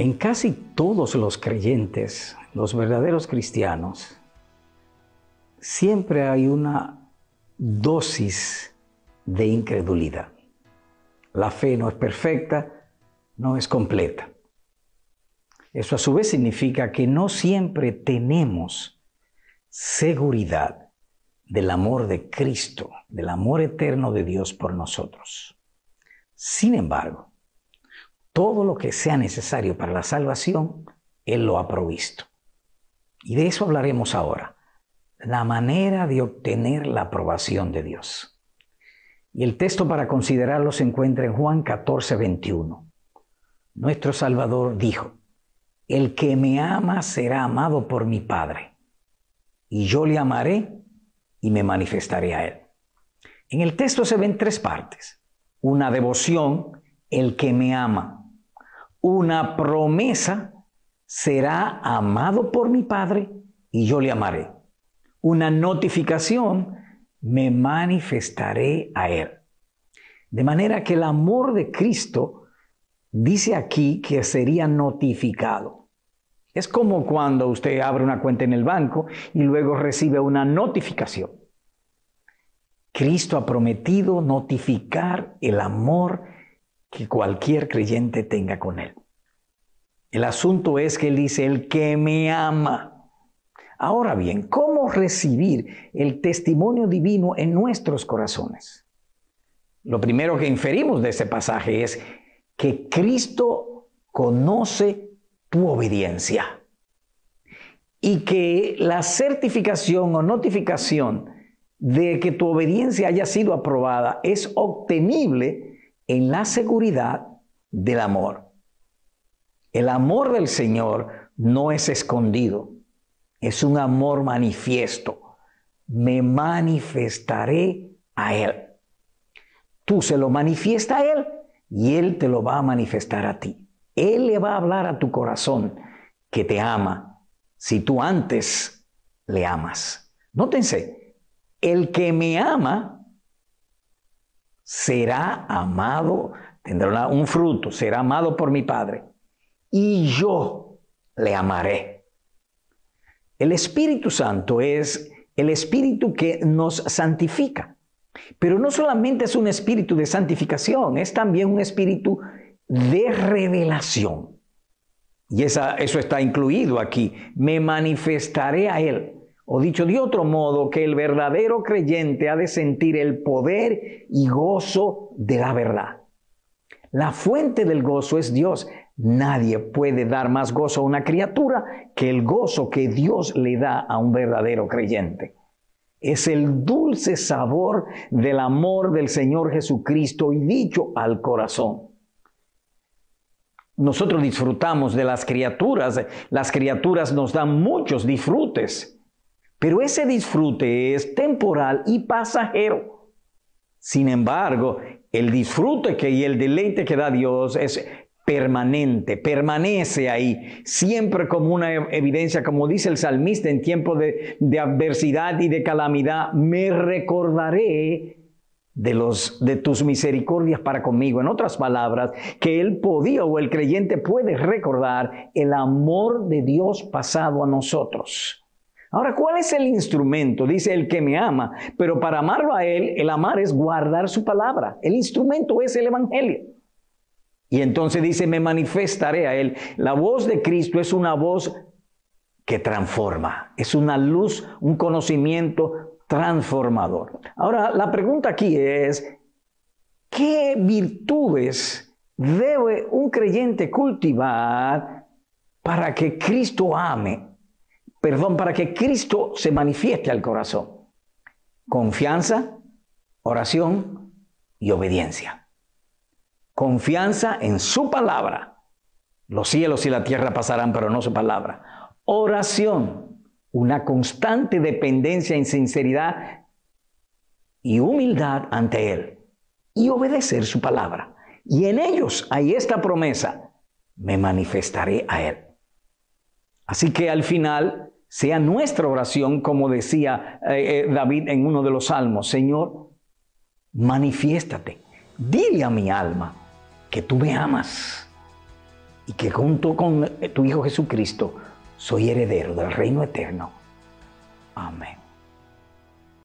En casi todos los creyentes, los verdaderos cristianos, siempre hay una dosis de incredulidad. La fe no es perfecta, no es completa. Eso a su vez significa que no siempre tenemos seguridad del amor de Cristo, del amor eterno de Dios por nosotros. Sin embargo, todo lo que sea necesario para la salvación, Él lo ha provisto. Y de eso hablaremos ahora. La manera de obtener la aprobación de Dios. Y el texto para considerarlo se encuentra en Juan 14, 21. Nuestro Salvador dijo, el que me ama será amado por mi Padre, y yo le amaré y me manifestaré a él. En el texto se ven tres partes. Una devoción, el que me ama una promesa, será amado por mi Padre y yo le amaré. Una notificación, me manifestaré a Él. De manera que el amor de Cristo dice aquí que sería notificado. Es como cuando usted abre una cuenta en el banco y luego recibe una notificación. Cristo ha prometido notificar el amor que cualquier creyente tenga con Él. El asunto es que Él dice, el que me ama. Ahora bien, ¿cómo recibir el testimonio divino en nuestros corazones? Lo primero que inferimos de ese pasaje es que Cristo conoce tu obediencia y que la certificación o notificación de que tu obediencia haya sido aprobada es obtenible en la seguridad del amor. El amor del Señor no es escondido, es un amor manifiesto. Me manifestaré a Él. Tú se lo manifiesta a Él y Él te lo va a manifestar a ti. Él le va a hablar a tu corazón que te ama si tú antes le amas. Nótense, el que me ama será amado, tendrá un fruto, será amado por mi Padre. Y yo le amaré. El Espíritu Santo es el Espíritu que nos santifica. Pero no solamente es un espíritu de santificación, es también un espíritu de revelación. Y eso está incluido aquí. Me manifestaré a Él. O dicho de otro modo, que el verdadero creyente ha de sentir el poder y gozo de la verdad. La fuente del gozo es Dios. Nadie puede dar más gozo a una criatura que el gozo que Dios le da a un verdadero creyente. Es el dulce sabor del amor del Señor Jesucristo y dicho al corazón. Nosotros disfrutamos de las criaturas. Las criaturas nos dan muchos disfrutes. Pero ese disfrute es temporal y pasajero. Sin embargo, el disfrute que, y el deleite que da Dios es permanente, permanece ahí, siempre como una e-, evidencia, como dice el salmista en tiempo de, adversidad y de calamidad, me recordaré de, los, de tus misericordias para conmigo. En otras palabras, que él podía o el creyente puede recordar el amor de Dios pasado a nosotros. Ahora, ¿cuál es el instrumento? Dice el que me ama, pero para amarlo a Él, el amar es guardar su palabra. El instrumento es el Evangelio. Y entonces dice, me manifestaré a Él. La voz de Cristo es una voz que transforma, es una luz, un conocimiento transformador. Ahora, la pregunta aquí es, ¿qué virtudes debe un creyente cultivar para que Cristo ame perdón, para que Cristo se manifieste al corazón. Confianza, oración y obediencia. Confianza en su palabra. Los cielos y la tierra pasarán, pero no su palabra. Oración, una constante dependencia en sinceridad y humildad ante Él. Y obedecer su palabra. Y en ellos hay esta promesa, me manifestaré a Él. Así que al final sea nuestra oración, como decía eh, eh, David en uno de los salmos, Señor, manifiéstate, dile a mi alma que tú me amas y que junto con tu Hijo Jesucristo soy heredero del reino eterno. Amén.